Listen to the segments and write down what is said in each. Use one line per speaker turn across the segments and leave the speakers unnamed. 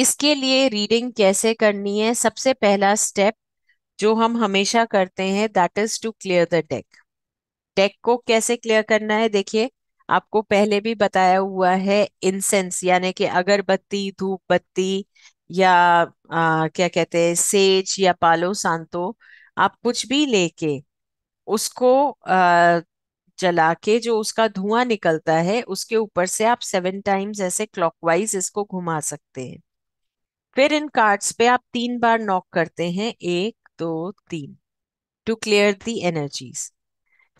इसके लिए रीडिंग कैसे करनी है सबसे पहला स्टेप जो हम हमेशा करते हैं that is to clear the deck deck को कैसे क्लियर करना है देखिए आपको पहले भी बताया हुआ है इंसेंस यानी कि अगरबत्ती धूप बत्ती या आ, क्या कहते हैं सेज या पालो सांतो आप कुछ भी लेके उसको आ, जला के जो उसका धुआं निकलता है उसके ऊपर से आप सेवन टाइम्स ऐसे क्लॉकवाइज इसको घुमा सकते हैं फिर इन कार्ड्स पे आप तीन बार नॉक करते हैं एक दो तीन टू क्लियर दी एनर्जीज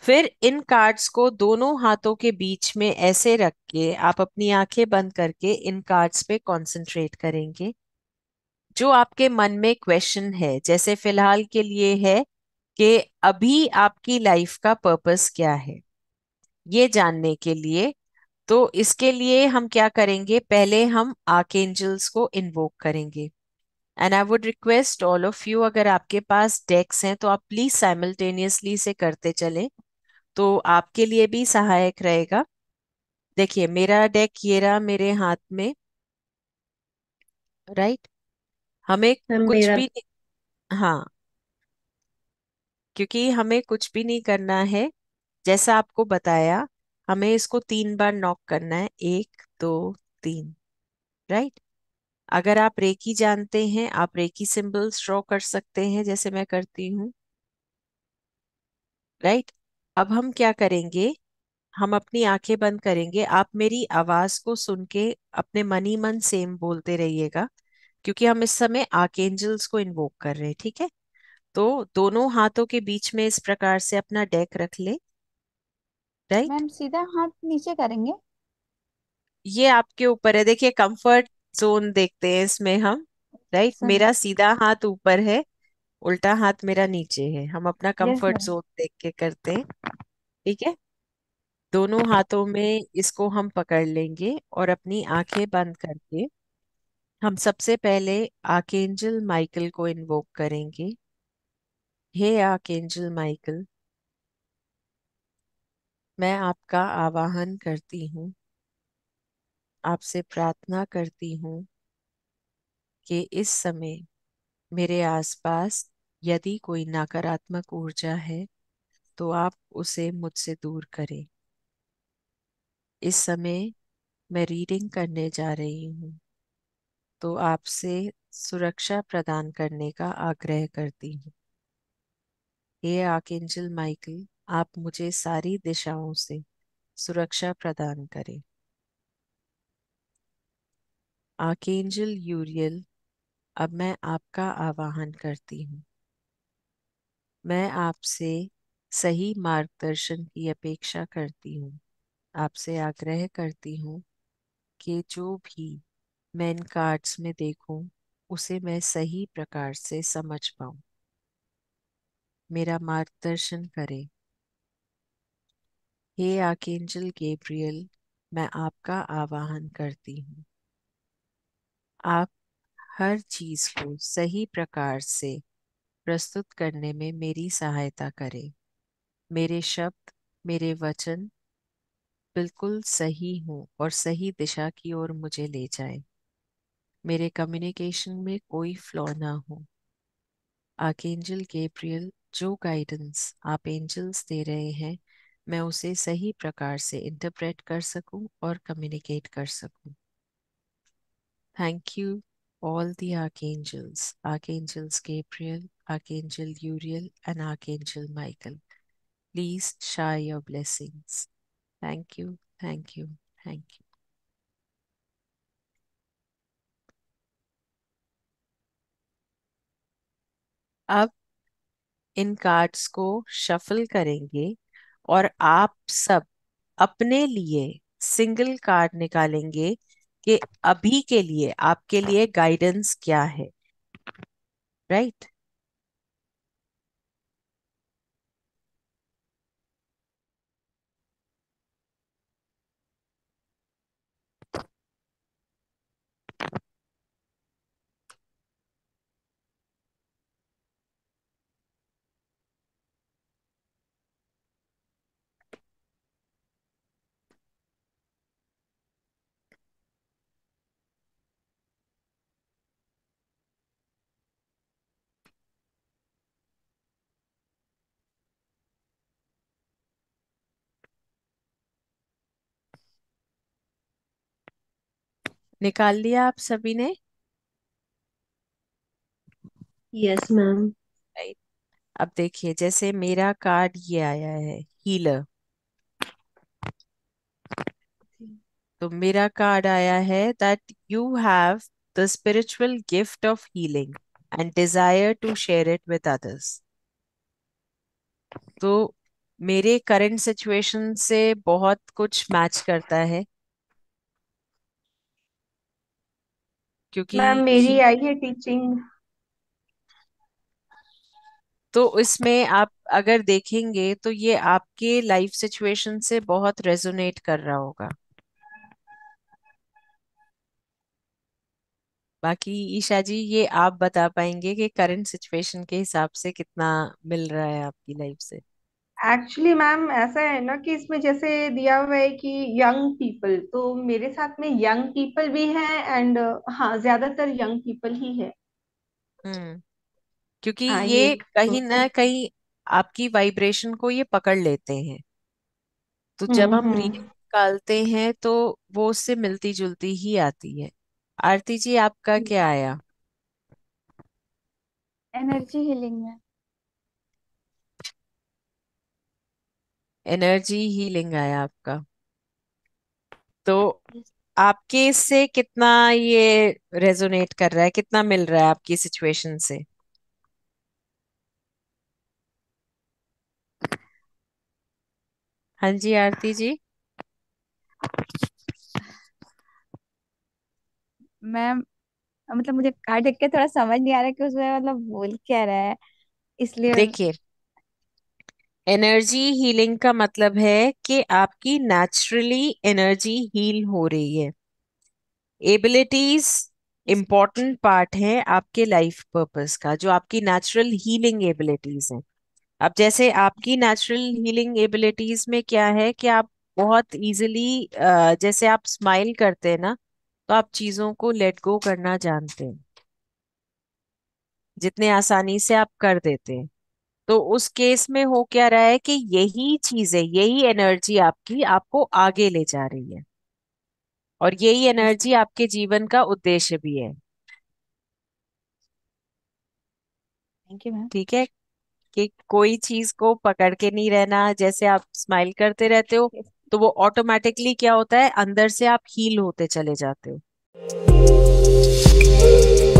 फिर इन कार्ड्स को दोनों हाथों के बीच में ऐसे रख के आप अपनी आंखें बंद करके इन कार्ड्स पे कंसंट्रेट करेंगे जो आपके मन में क्वेश्चन है जैसे फिलहाल के लिए है कि अभी आपकी लाइफ का पर्पस क्या है ये जानने के लिए तो इसके लिए हम क्या करेंगे पहले हम आर्केंजल्स को इन्वोक करेंगे and I would request all of you अगर आपके पास डेक्स हैं तो आप प्लीज साइमल्टेनियसली से करते चलें तो आपके लिए भी सहायक रहेगा देखिए मेरा डेक ये रहा मेरे हाथ में राइट right? हमें कुछ भी हाँ क्योंकि हमें कुछ भी नहीं करना है जैसा आपको बताया हमें इसको तीन बार नॉक करना है एक दो तीन राइट अगर आप रेकी जानते हैं आप रेकी सिंबल्स ड्रॉ कर सकते हैं जैसे मैं करती हूं राइट अब हम क्या करेंगे हम अपनी आंखें बंद करेंगे आप मेरी आवाज को सुन के अपने मनी मन सेम बोलते रहिएगा क्योंकि हम इस समय आकेजल्स को इन्वोक कर रहे हैं ठीक है तो दोनों हाथों के बीच में इस प्रकार से अपना डेक रख ले राइट मैम सीधा हाथ नीचे करेंगे ये आपके ऊपर है देखिए कंफर्ट जोन देखते हैं इसमें हम राइट right? मेरा सीधा हाथ ऊपर है उल्टा हाथ मेरा नीचे है हम अपना यस कंफर्ट जोन देख के करते हैं ठीक है दोनों हाथों में इसको हम पकड़ लेंगे और अपनी आंखें बंद करके हम सबसे पहले आकेंजल माइकल को इन्वोक करेंगे हे आकेंजल माइकल मैं आपका आवाहन करती हूँ आपसे प्रार्थना करती हूँ कि इस समय मेरे आसपास यदि कोई नकारात्मक ऊर्जा है तो आप उसे मुझसे दूर करें इस समय मैं रीडिंग करने जा रही हूँ तो आपसे सुरक्षा प्रदान करने का आग्रह करती हूँ हे आर्कएंजल माइकल आप मुझे सारी दिशाओं से सुरक्षा प्रदान करें आकेंजल यूरियल अब मैं आपका आवाहन करती हूँ मैं आपसे सही मार्गदर्शन की अपेक्षा करती हूँ आपसे आग्रह करती हूँ कि जो भी मैन कार्ड्स में देखूं उसे मैं सही प्रकार से समझ पाऊँ मेरा मार्गदर्शन करें हे आकेंजल गेब्रियल मैं आपका आवाहन करती हूँ आप हर चीज को सही प्रकार से प्रस्तुत करने में मेरी सहायता करें मेरे शब्द मेरे वचन बिल्कुल सही हों और सही दिशा की ओर मुझे ले जाए मेरे कम्युनिकेशन में कोई फ्लॉ ना हो आकेंजल गेब्रियल जो गाइडेंस आप एंजल्स दे रहे हैं मैं उसे सही प्रकार से इंटरप्रेट कर सकूं और कम्युनिकेट कर सकूं thank you all the archangels archangels Gabriel archangel Uriel and archangel Michael please share your blessings thank you thank you thank you अब इन कार्ड्स को शफल करेंगे और आप सब अपने लिए सिंगल कार्ड निकालेंगे कि अभी के लिए आपके लिए गाइडेंस क्या है राइट right? निकाल लिया आप सभी ने यस मैम अब देखिए जैसे मेरा कार्ड ये आया है हीलर तो मेरा कार्ड आया है that you have the spiritual gift of healing and desire to share it with others तो मेरे करंट सिचुएशन से बहुत कुछ मैच करता है क्योंकि मैम मेरी आई है टीचिंग तो इसमें आप अगर देखेंगे तो ये आपके लाइफ सिचुएशन से बहुत रेजोनेट कर रहा होगा बाकी ईशा जी ये आप बता पाएंगे कि करंट सिचुएशन के हिसाब से कितना मिल रहा है आपकी लाइफ से एक्चुअली मैम ऐसा है ना कि इसमें जैसे दिया हुआ है कि यंग पीपल तो मेरे साथ में यंग पीपल भी है एंड हाँ ज्यादातर यंग पीपल ही है हम्म क्योंकि हाँ ये ये कहीं तो ना कहीं आपकी वाइब्रेशन को ये पकड़ लेते हैं
तो जब हम्म, हम रीडिंग हम्म
निकालते हैं तो वो उससे मिलती जुलती ही आती है आरती जी आपका हम्म। क्या आया एनर्जी हीलिंग में एनर्जी हीलिंग आया आपका तो आपके इससे कितना ये रेजोनेट कर रहा है कितना मिल रहा है आपकी सिचुएशन से हाँ जी आरती जी मैम मतलब मुझे कार्ड देख के थोड़ा समझ नहीं आ रहा कि उसमें मतलब बोल क्या रहा है इसलिए देखिए एनर्जी हीलिंग का मतलब है कि आपकी नेचुरली एनर्जी हील हो रही है एबिलिटीज इम्पॉर्टेंट पार्ट है आपके लाइफ पर्पस का जो आपकी नेचुरल हीलिंग एबिलिटीज हैं अब जैसे आपकी नेचुरल हीलिंग एबिलिटीज में क्या है कि आप बहुत इजीली जैसे आप स्माइल करते हैं ना तो आप चीज़ों को लेट गो करना जानते हैं जितने आसानी से आप कर देते हैं तो उस केस में हो क्या रहा है कि यही चीज है यही एनर्जी आपकी आपको आगे ले जा रही है और यही एनर्जी आपके जीवन का उद्देश्य भी है थैंक यू मैम ठीक है कि कोई चीज को पकड़ के नहीं रहना जैसे आप स्माइल करते रहते हो तो वो ऑटोमेटिकली क्या होता है अंदर से आप हील होते चले जाते हो